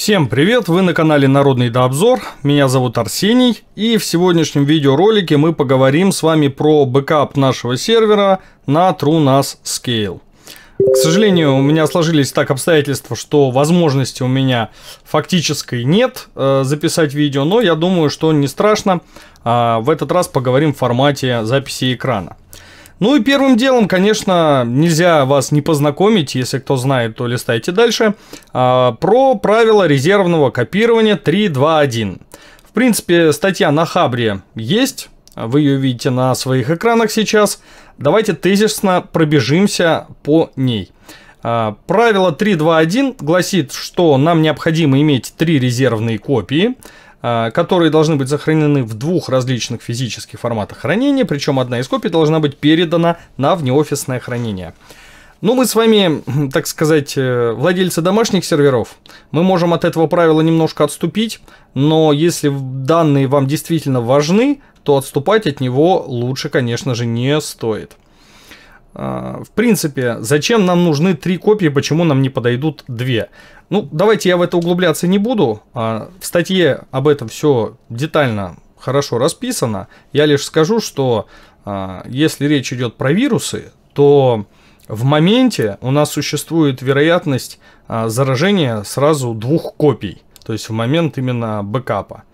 Всем привет, вы на канале Народный Дообзор, меня зовут Арсений, и в сегодняшнем видеоролике мы поговорим с вами про бэкап нашего сервера на TrueNAS Scale. К сожалению, у меня сложились так обстоятельства, что возможности у меня фактической нет э, записать видео, но я думаю, что не страшно, э, в этот раз поговорим в формате записи экрана. Ну и первым делом, конечно, нельзя вас не познакомить, если кто знает, то листайте дальше, а, про правила резервного копирования 3.2.1. В принципе, статья на Хабре есть, вы ее видите на своих экранах сейчас. Давайте тезисно пробежимся по ней. А, правило 3.2.1 гласит, что нам необходимо иметь три резервные копии – а, которые должны быть сохранены в двух различных физических форматах хранения, причем одна из копий должна быть передана на внеофисное хранение. Ну, мы с вами, так сказать, э, владельцы домашних серверов. Мы можем от этого правила немножко отступить, но если данные вам действительно важны, то отступать от него лучше, конечно же, не стоит. А, в принципе, зачем нам нужны три копии, почему нам не подойдут две? Ну, давайте я в это углубляться не буду. А в статье об этом все детально, хорошо расписано. Я лишь скажу, что а, если речь идет про вирусы, то в моменте у нас существует вероятность заражения сразу двух копий. То есть в момент именно бэкапа.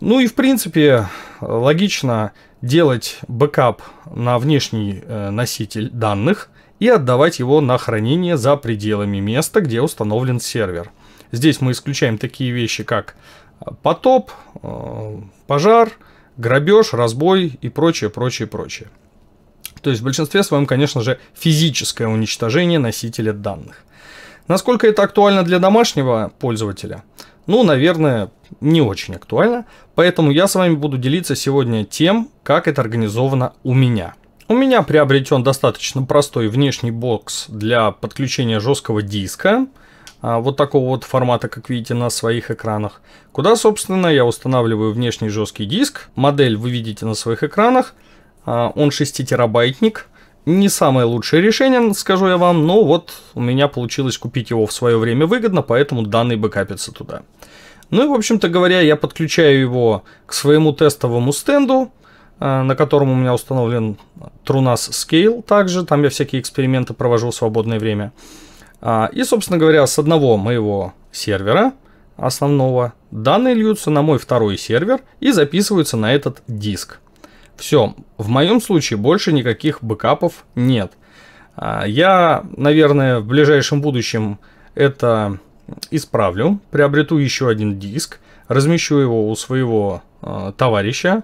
Ну и в принципе логично делать бэкап на внешний э, носитель данных и отдавать его на хранение за пределами места, где установлен сервер. Здесь мы исключаем такие вещи, как э, потоп, э, пожар, грабеж, разбой и прочее, прочее, прочее. То есть в большинстве своем, конечно же, физическое уничтожение носителя данных. Насколько это актуально для домашнего пользователя? Ну, наверное, не очень актуально. Поэтому я с вами буду делиться сегодня тем, как это организовано у меня. У меня приобретен достаточно простой внешний бокс для подключения жесткого диска, а, вот такого вот формата, как видите на своих экранах, куда, собственно, я устанавливаю внешний жесткий диск. Модель вы видите на своих экранах, а, он 6 терабайтник – не самое лучшее решение, скажу я вам, но вот у меня получилось купить его в свое время выгодно, поэтому данные бэкапятся туда. Ну и, в общем-то говоря, я подключаю его к своему тестовому стенду, э, на котором у меня установлен Trunas Scale также, там я всякие эксперименты провожу в свободное время. А, и, собственно говоря, с одного моего сервера основного данные льются на мой второй сервер и записываются на этот диск. Все, в моем случае больше никаких бэкапов нет. А, я, наверное, в ближайшем будущем это исправлю, приобрету еще один диск, размещу его у своего э, товарища,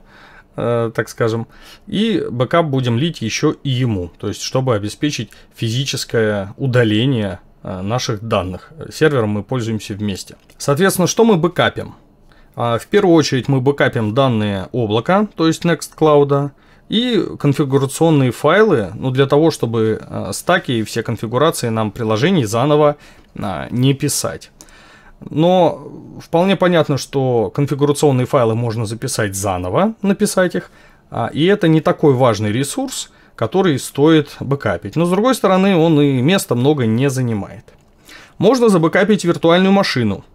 э, так скажем, и бэкап будем лить еще и ему, то есть чтобы обеспечить физическое удаление э, наших данных. Сервером мы пользуемся вместе. Соответственно, что мы бэкапим? А в первую очередь мы бэкапим данные облака, то есть Nextcloud, и конфигурационные файлы, ну, для того, чтобы а, стаки и все конфигурации нам приложений заново а, не писать. Но вполне понятно, что конфигурационные файлы можно записать заново, написать их, и это не такой важный ресурс, который стоит бэкапить. Но с другой стороны, он и места много не занимает. Можно забэкапить виртуальную машину –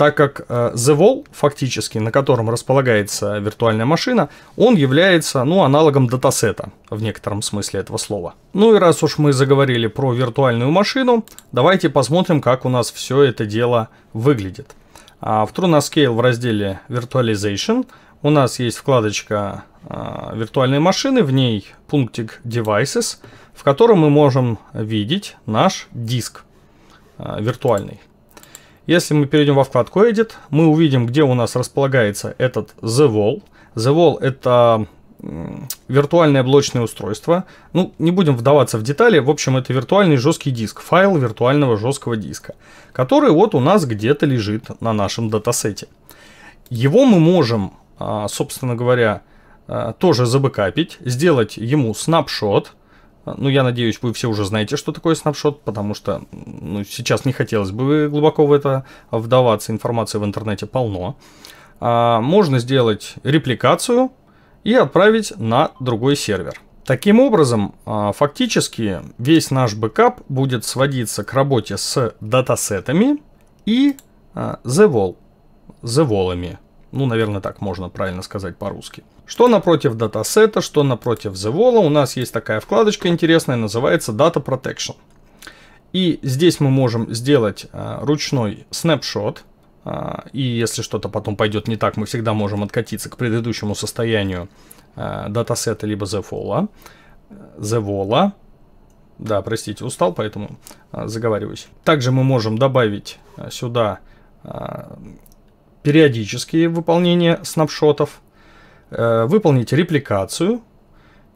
так как э, The Wall, фактически, на котором располагается виртуальная машина, он является, ну, аналогом датасета, в некотором смысле этого слова. Ну и раз уж мы заговорили про виртуальную машину, давайте посмотрим, как у нас все это дело выглядит. А, в TrueNascale в разделе Virtualization у нас есть вкладочка а, виртуальной машины, в ней пунктик Devices, в котором мы можем видеть наш диск а, виртуальный. Если мы перейдем во вкладку Edit, мы увидим, где у нас располагается этот The Wall. The Wall — это виртуальное блочное устройство. Ну, не будем вдаваться в детали. В общем, это виртуальный жесткий диск, файл виртуального жесткого диска, который вот у нас где-то лежит на нашем датасете. Его мы можем, а, собственно говоря, а, тоже забыкапить, сделать ему снапшот — ну, я надеюсь, вы все уже знаете, что такое снапшот, потому что ну, сейчас не хотелось бы глубоко в это вдаваться, информации в интернете полно. А, можно сделать репликацию и отправить на другой сервер. Таким образом, а, фактически весь наш бэкап будет сводиться к работе с датасетами и а, the wall, the wall'ами. Ну, наверное, так можно правильно сказать по-русски. Что напротив датасета, что напротив The Wall, у нас есть такая вкладочка интересная, называется Data Protection. И здесь мы можем сделать а, ручной снапшот. А, и если что-то потом пойдет не так, мы всегда можем откатиться к предыдущему состоянию а, датасета либо The Wall. The Wall. Да, простите, устал, поэтому а, заговариваюсь. Также мы можем добавить а, сюда а, периодические выполнения снапшотов, э, выполнить репликацию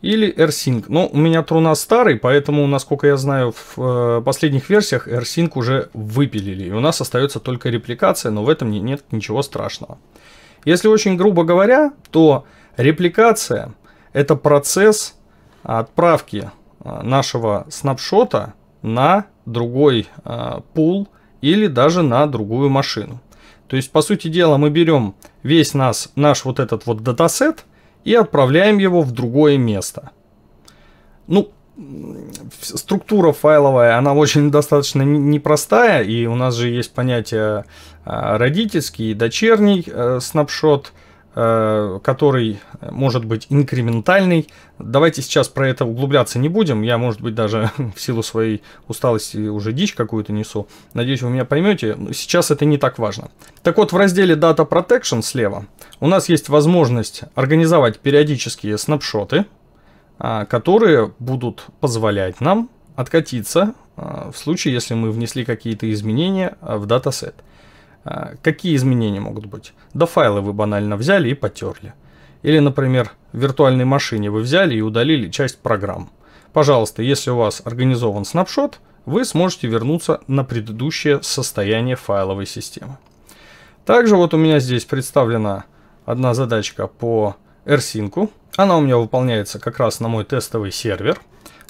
или AirSync. Но ну, у меня труна старый, поэтому, насколько я знаю, в э, последних версиях AirSync уже выпилили. И у нас остается только репликация, но в этом нет ничего страшного. Если очень грубо говоря, то репликация – это процесс отправки э, нашего снапшота на другой пул или даже на другую машину. То есть, по сути дела, мы берем весь нас, наш вот этот вот датасет и отправляем его в другое место. Ну, структура файловая, она очень достаточно непростая, и у нас же есть понятие а, родительский и дочерний э, снапшот – Э, который может быть инкрементальный. Давайте сейчас про это углубляться не будем. Я, может быть, даже в силу своей усталости уже дичь какую-то несу. Надеюсь, вы меня поймете. Сейчас это не так важно. Так вот, в разделе Data Protection слева у нас есть возможность организовать периодические снапшоты, а, которые будут позволять нам откатиться а, в случае, если мы внесли какие-то изменения а, в датасет. А, какие изменения могут быть? Да файлы вы банально взяли и потерли. Или, например, в виртуальной машине вы взяли и удалили часть программ. Пожалуйста, если у вас организован снапшот, вы сможете вернуться на предыдущее состояние файловой системы. Также вот у меня здесь представлена одна задачка по AirSync. Она у меня выполняется как раз на мой тестовый сервер.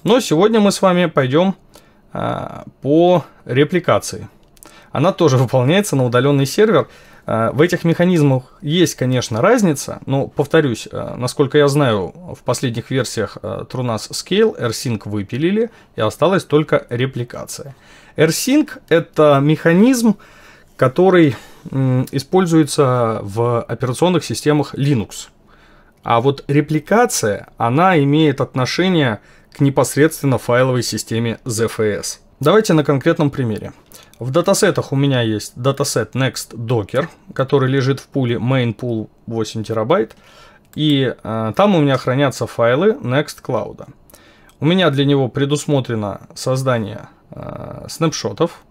Но сегодня мы с вами пойдем а, по репликации она тоже выполняется на удаленный сервер. Э, в этих механизмах есть, конечно, разница, но, повторюсь, э, насколько я знаю, в последних версиях Trunas э, Scale AirSync выпилили, и осталась только репликация. AirSync — это механизм, который используется в операционных системах Linux. А вот репликация, она имеет отношение к непосредственно файловой системе ZFS — Давайте на конкретном примере. В датасетах у меня есть датасет Next Docker, который лежит в пуле main pool 8 терабайт, и э, там у меня хранятся файлы Next Cloud. У меня для него предусмотрено создание э, снапшотов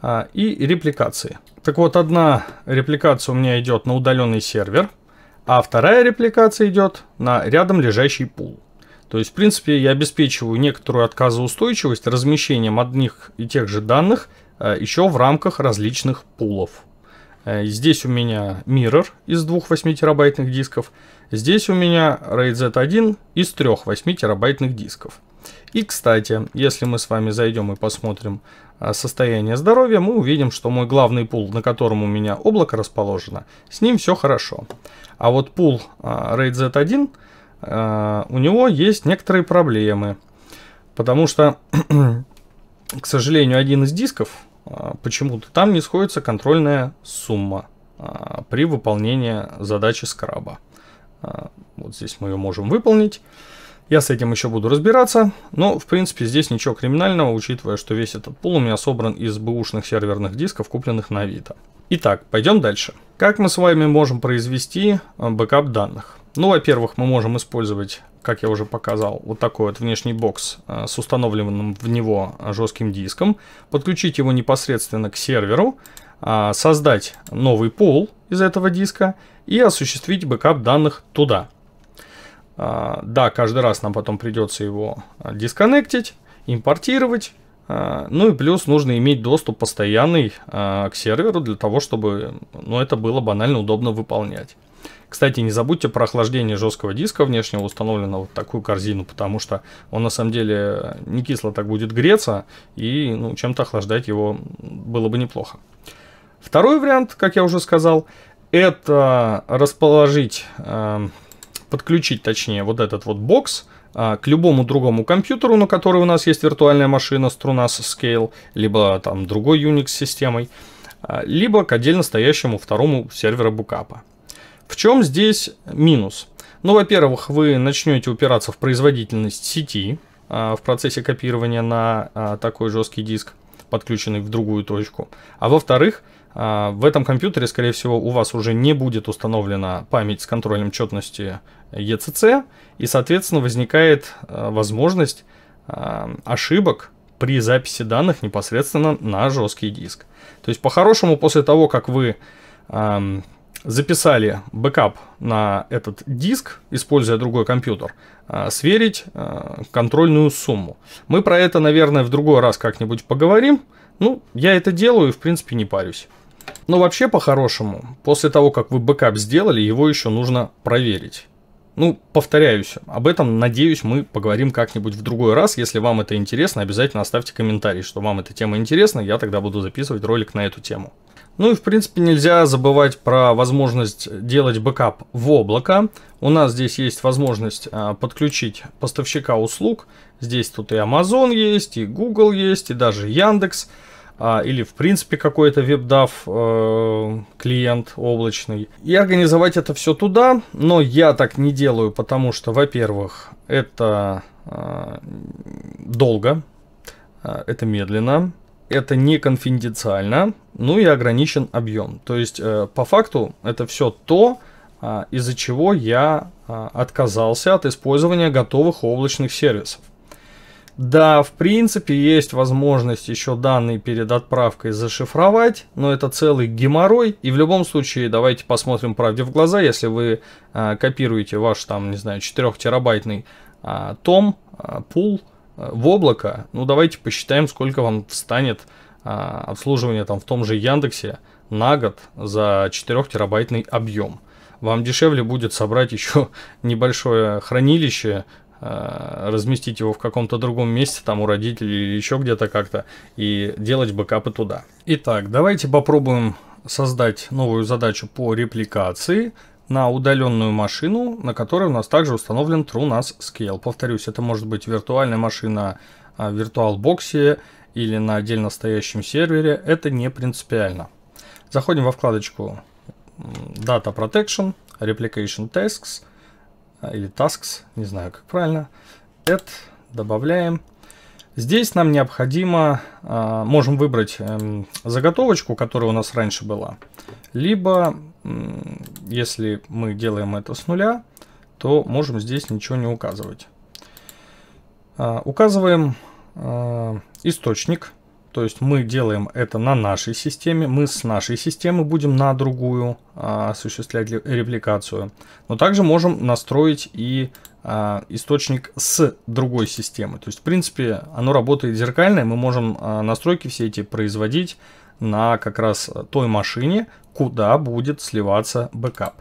э, и репликации. Так вот, одна репликация у меня идет на удаленный сервер, а вторая репликация идет на рядом лежащий пул. То есть, в принципе, я обеспечиваю некоторую отказоустойчивость размещением одних и тех же данных э, еще в рамках различных пулов. Э, здесь у меня Mirror из двух 8-терабайтных дисков. Здесь у меня RAID Z1 из трех 8-терабайтных дисков. И, кстати, если мы с вами зайдем и посмотрим э, состояние здоровья, мы увидим, что мой главный пул, на котором у меня облако расположено, с ним все хорошо. А вот пул RAID Z1 а, у него есть некоторые проблемы. Потому что, к сожалению, один из дисков а, почему-то там не сходится контрольная сумма а, при выполнении задачи скраба. Вот здесь мы ее можем выполнить. Я с этим еще буду разбираться, но в принципе здесь ничего криминального, учитывая, что весь этот пул у меня собран из бэушных серверных дисков, купленных на Авито. Итак, пойдем дальше. Как мы с вами можем произвести бэкап данных? Ну, во-первых, мы можем использовать, как я уже показал, вот такой вот внешний бокс э, с установленным в него жестким диском, подключить его непосредственно к серверу, а, создать новый пул из этого диска и осуществить бэкап данных туда. А, да, каждый раз нам потом придется его а, дисконнектить, импортировать, ну и плюс нужно иметь доступ постоянный к серверу для того, чтобы ну, это было банально удобно выполнять. Кстати, не забудьте про охлаждение жесткого диска внешнего, установлено вот такую корзину, потому что он на самом деле не кисло так будет греться, и ну, чем-то охлаждать его было бы неплохо. Второй вариант, как я уже сказал, это расположить, эм, подключить точнее вот этот вот бокс э, к любому другому компьютеру, на который у нас есть виртуальная машина с Scale, либо там другой Unix системой, э, либо к отдельно стоящему второму серверу букапа. В чем здесь минус? Ну, во-первых, вы начнете упираться в производительность сети а, в процессе копирования на а, такой жесткий диск, подключенный в другую точку. А во-вторых, а, в этом компьютере, скорее всего, у вас уже не будет установлена память с контролем четности ECC, и, соответственно, возникает возможность ошибок при записи данных непосредственно на жесткий диск. То есть, по-хорошему, после того, как вы записали бэкап на этот диск, используя другой компьютер, а, сверить а, контрольную сумму. Мы про это, наверное, в другой раз как-нибудь поговорим. Ну, я это делаю и, в принципе, не парюсь. Но вообще, по-хорошему, после того, как вы бэкап сделали, его еще нужно проверить. Ну, повторяюсь, об этом, надеюсь, мы поговорим как-нибудь в другой раз. Если вам это интересно, обязательно оставьте комментарий, что вам эта тема интересна, я тогда буду записывать ролик на эту тему. Ну и в принципе нельзя забывать про возможность делать бэкап в облако. У нас здесь есть возможность а, подключить поставщика услуг. Здесь тут и Amazon есть, и Google есть, и даже Яндекс. А, или в принципе какой-то WebDAV э, клиент облачный. И организовать это все туда, но я так не делаю, потому что, во-первых, это а, долго, это медленно это не конфиденциально, ну и ограничен объем. То есть, э, по факту, это все то, а, из-за чего я а, отказался от использования готовых облачных сервисов. Да, в принципе, есть возможность еще данные перед отправкой зашифровать, но это целый геморрой. И в любом случае, давайте посмотрим правде в глаза, если вы э, копируете ваш, там, не знаю, 4-терабайтный э, том, э, пул, Э, в облако, ну давайте посчитаем, сколько вам встанет а, обслуживание там в том же Яндексе на год за 4-терабайтный объем. Вам дешевле будет собрать еще небольшое хранилище, а, разместить его в каком-то другом месте, там у родителей или еще где-то как-то, и делать бэкапы туда. Итак, давайте попробуем создать новую задачу по репликации – на удаленную машину, на которой у нас также установлен TrueNAS Scale. Повторюсь, это может быть виртуальная машина а, в VirtualBox или на отдельно стоящем сервере. Это не принципиально. Заходим во вкладочку Data Protection, Replication Tasks а, или Tasks, не знаю как правильно. Add, добавляем. Здесь нам необходимо, а, можем выбрать эм, заготовочку, которая у нас раньше была, либо если мы делаем это с нуля, то можем здесь ничего не указывать. А, указываем а, источник, то есть мы делаем это на нашей системе, мы с нашей системы будем на другую а, осуществлять репликацию. Но также можем настроить и источник с другой системы. То есть, в принципе, оно работает зеркально, и мы можем настройки все эти производить на как раз той машине, куда будет сливаться бэкап.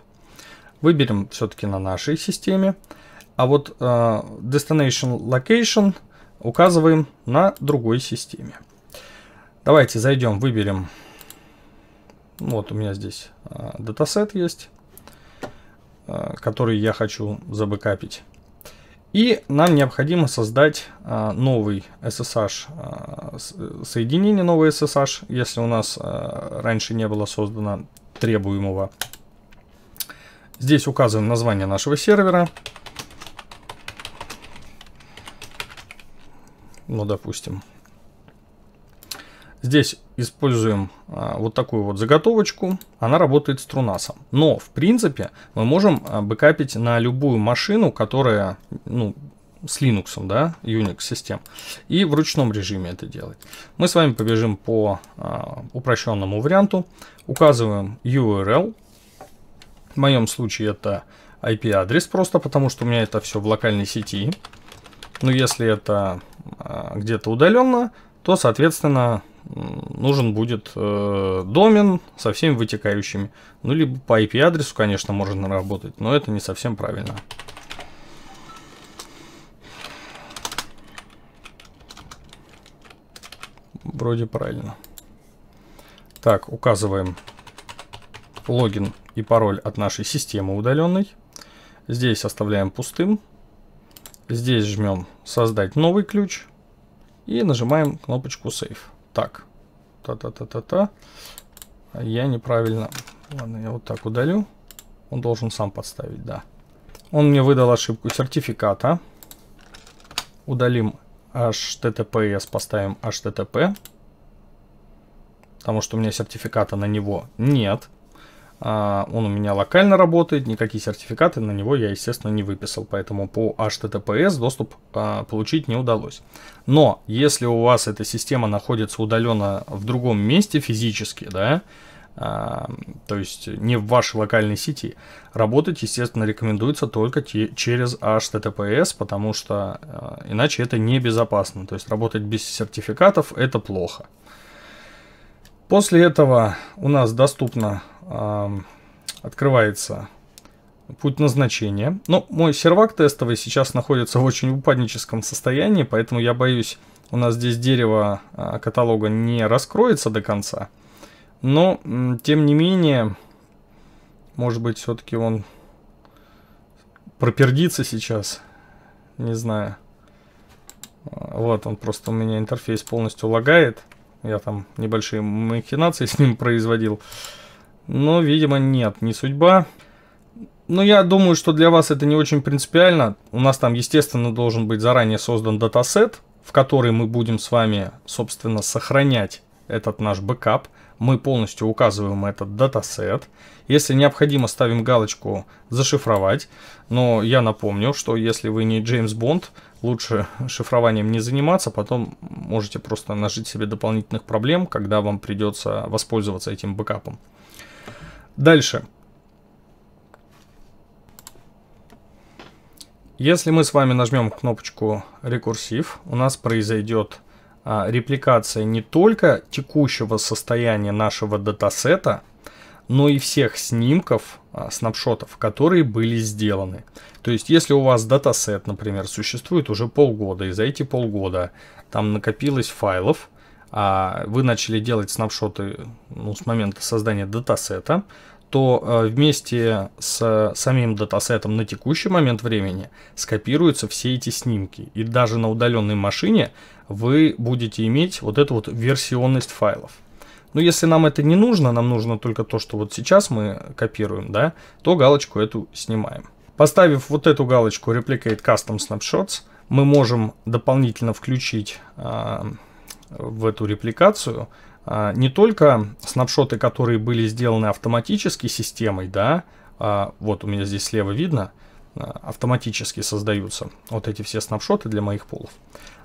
Выберем все-таки на нашей системе. А вот э, Destination Location указываем на другой системе. Давайте зайдем, выберем. Вот у меня здесь э, датасет есть, э, который я хочу забэкапить. И нам необходимо создать а, новый SSH, а, соединение новый SSH, если у нас а, раньше не было создано требуемого. Здесь указываем название нашего сервера. Ну, допустим, Здесь используем а, вот такую вот заготовочку. Она работает с трунасом. Но, в принципе, мы можем а, бэкапить на любую машину, которая ну, с Linux, да, Unix систем. И в ручном режиме это делать. Мы с вами побежим по а, упрощенному варианту. Указываем URL. В моем случае это IP-адрес просто, потому что у меня это все в локальной сети. Но если это а, где-то удаленно, то, соответственно, нужен будет э, домен со всеми вытекающими. Ну, либо по IP-адресу, конечно, можно работать, но это не совсем правильно. Вроде правильно. Так, указываем логин и пароль от нашей системы удаленной. Здесь оставляем пустым. Здесь жмем «Создать новый ключ». И нажимаем кнопочку Save. Так. Та-та-та-та-та. Я неправильно. Ладно, я вот так удалю. Он должен сам подставить, да. Он мне выдал ошибку сертификата. Удалим HTTPS, поставим HTTP. Потому что у меня сертификата на него нет. А, он у меня локально работает, никакие сертификаты на него я, естественно, не выписал, поэтому по HTTPS доступ а, получить не удалось. Но если у вас эта система находится удаленно в другом месте физически, да, а, то есть не в вашей локальной сети, работать, естественно, рекомендуется только через HTTPS, потому что иначе это небезопасно. То есть работать без сертификатов это плохо. После этого у нас доступна открывается путь назначения. Но ну, мой сервак тестовый сейчас находится в очень упадническом состоянии, поэтому я боюсь, у нас здесь дерево а, каталога не раскроется до конца. Но, тем не менее, может быть, все-таки он пропердится сейчас. Не знаю. А, вот, он просто у меня интерфейс полностью лагает. Я там небольшие махинации с ним производил. Uh, но, ну, видимо, нет, не судьба. Но ну, я думаю, что для вас это не очень принципиально. У нас там, естественно, должен быть заранее создан датасет, в который мы будем с вами, собственно, сохранять этот наш бэкап. Мы полностью указываем этот датасет. Если необходимо, ставим галочку «Зашифровать». Но я напомню, что если вы не Джеймс Бонд, лучше шифрованием не заниматься. Потом можете просто нажить себе дополнительных проблем, когда вам придется воспользоваться этим бэкапом. Дальше. Если мы с вами нажмем кнопочку «Рекурсив», у нас произойдет а, репликация не только текущего состояния нашего датасета, но и всех снимков, а, снапшотов, которые были сделаны. То есть, если у вас датасет, например, существует уже полгода, и за эти полгода там накопилось файлов, а вы начали делать снапшоты ну, с момента создания датасета, то э, вместе с самим датасетом на текущий момент времени скопируются все эти снимки. И даже на удаленной машине вы будете иметь вот эту вот версионность файлов. Но ну, если нам это не нужно, нам нужно только то, что вот сейчас мы копируем, да, то галочку эту снимаем. Поставив вот эту галочку Replicate Custom Snapshots, мы можем дополнительно включить а, в эту репликацию а, не только снапшоты, которые были сделаны автоматически системой, да, а, вот у меня здесь слева видно, а, автоматически создаются вот эти все снапшоты для моих полов.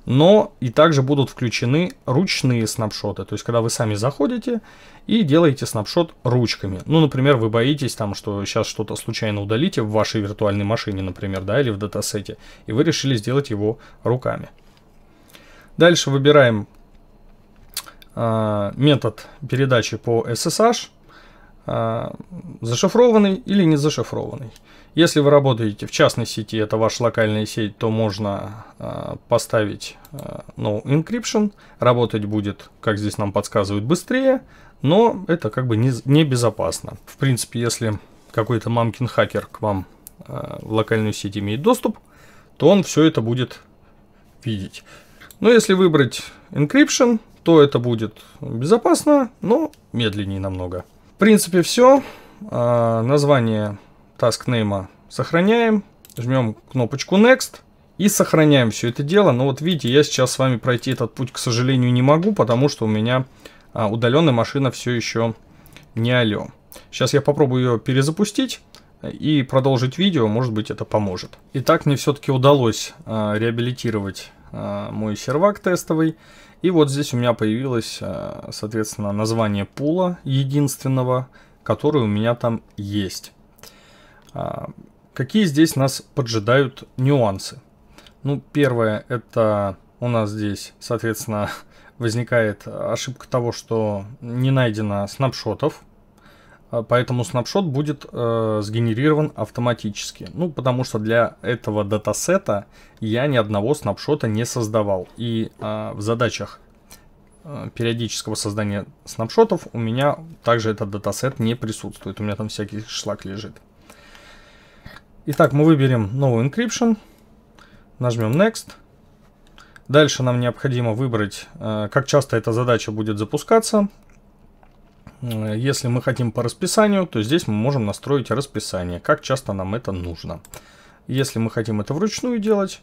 Но и также будут включены ручные снапшоты, то есть когда вы сами заходите и делаете снапшот ручками. Ну, например, вы боитесь там, что сейчас что-то случайно удалите в вашей виртуальной машине, например, да, или в датасете, и вы решили сделать его руками. Дальше выбираем Э, метод передачи по SSH, э, зашифрованный или не зашифрованный. Если вы работаете в частной сети, это ваша локальная сеть, то можно э, поставить э, no encryption. Работать будет, как здесь нам подсказывают, быстрее, но это как бы небезопасно. Не, безопасно. в принципе, если какой-то мамкин хакер к вам э, в локальную сеть имеет доступ, то он все это будет видеть. Но если выбрать Encryption, то это будет безопасно, но медленнее намного. В принципе, все. А, название task name сохраняем. Жмем кнопочку Next и сохраняем все это дело. Но вот видите, я сейчас с вами пройти этот путь, к сожалению, не могу, потому что у меня а, удаленная машина все еще не алё. Сейчас я попробую ее перезапустить и продолжить видео, может быть это поможет. Итак, мне все-таки удалось а, реабилитировать Э, мой сервак тестовый. И вот здесь у меня появилось, э, соответственно, название пула единственного, который у меня там есть. А, какие здесь нас поджидают нюансы? Ну, первое, это у нас здесь, соответственно, возникает ошибка того, что не найдено снапшотов. А, поэтому снапшот будет э, сгенерирован автоматически. Ну, потому что для этого датасета я ни одного снапшота не создавал. И э, в задачах э, периодического создания снапшотов у меня также этот датасет не присутствует. У меня там всякий шлак лежит. Итак, мы выберем новый encryption. Нажмем Next. Дальше нам необходимо выбрать, э, как часто эта задача будет запускаться. Э, если мы хотим по расписанию, то здесь мы можем настроить расписание, как часто нам это нужно. Если мы хотим это вручную делать,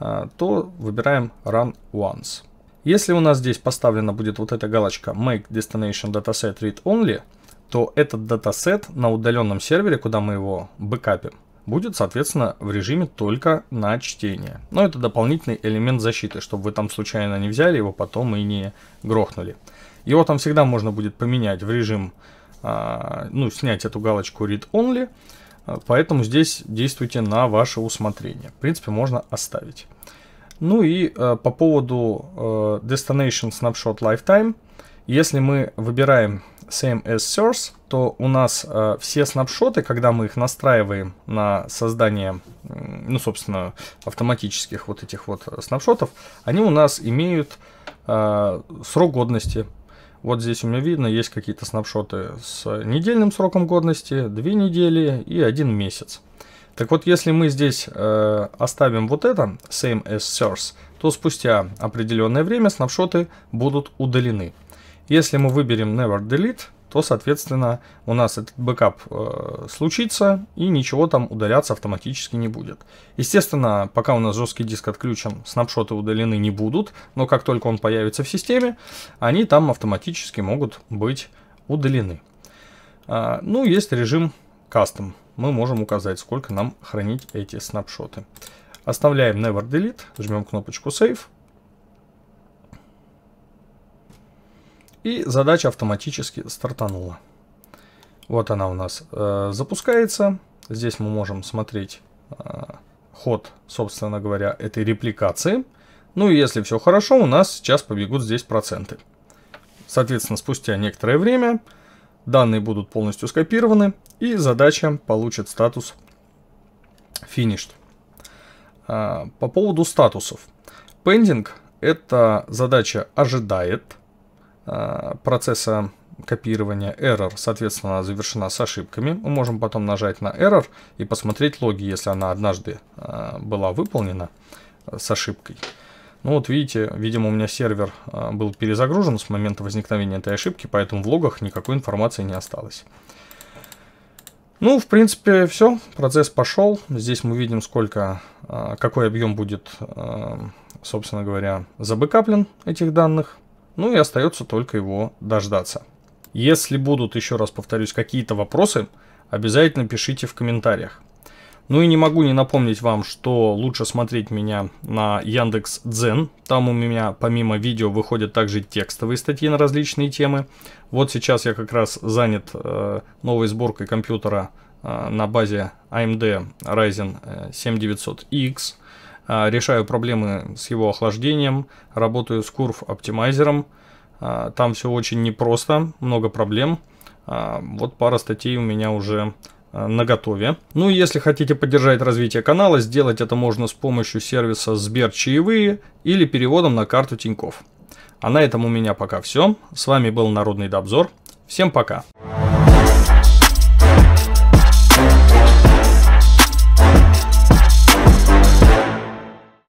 э, то выбираем Run Once. Если у нас здесь поставлена будет вот эта галочка Make Destination Dataset Read Only, то этот датасет на удаленном сервере, куда мы его бэкапим, будет, соответственно, в режиме только на чтение. Но это дополнительный элемент защиты, чтобы вы там случайно не взяли его потом и не грохнули. Его там всегда можно будет поменять в режим, а, ну, снять эту галочку Read Only. А, поэтому здесь действуйте на ваше усмотрение. В принципе, можно оставить. Ну и а, по поводу Destination Snapshot Lifetime. Если мы выбираем Same as Source, то у нас все снапшоты, когда мы их настраиваем на создание, ну, собственно, автоматических вот этих вот снапшотов, они у нас имеют срок годности. Вот здесь у меня видно, есть какие-то снапшоты с недельным сроком годности, 2 недели и 1 месяц. Так вот, если мы здесь э, оставим вот это, same as source, то спустя определенное время снапшоты будут удалены. Если мы выберем never delete, то, соответственно, у нас этот бэкап э, случится, и ничего там удаляться автоматически не будет. Естественно, пока у нас жесткий диск отключен, снапшоты удалены не будут, но как только он появится в системе, они там автоматически могут быть удалены. Э, ну, есть режим кастом. Мы можем указать, сколько нам хранить эти снапшоты. Оставляем Never Delete, жмем кнопочку Save, И задача автоматически стартанула. Вот она у нас э, запускается. Здесь мы можем смотреть э, ход, собственно говоря, этой репликации. Ну и если все хорошо, у нас сейчас побегут здесь проценты. Соответственно, спустя некоторое время данные будут полностью скопированы, и задача получит статус finished. Э, по поводу статусов. Pending – это задача ожидает – Э, процесса копирования error, соответственно, она завершена с ошибками. Мы можем потом нажать на error и посмотреть логи, если она однажды э, была выполнена э, с ошибкой. Ну вот видите, видимо у меня сервер был перезагружен с момента возникновения этой ошибки, поэтому в логах никакой информации не осталось. Ну, в принципе, все, процесс пошел. Здесь мы видим, сколько, какой объем будет, собственно говоря, забэкаплен этих данных. Ну и остается только его дождаться. Если будут, еще раз повторюсь, какие-то вопросы, обязательно пишите в комментариях. Ну и не могу не напомнить вам, что лучше смотреть меня на Яндекс Дзен. Там у меня помимо видео выходят также текстовые статьи на различные темы. Вот сейчас я как раз занят э, новой сборкой компьютера э, на базе AMD Ryzen 7900X. Э, а, решаю проблемы с его охлаждением, работаю с курв оптимайзером. А, там все очень непросто, много проблем. А, вот пара статей у меня уже на готове. Ну и если хотите поддержать развитие канала, сделать это можно с помощью сервиса Сбер Чаевые или переводом на карту Тиньков. А на этом у меня пока все. С вами был Народный Добзор. Всем Пока!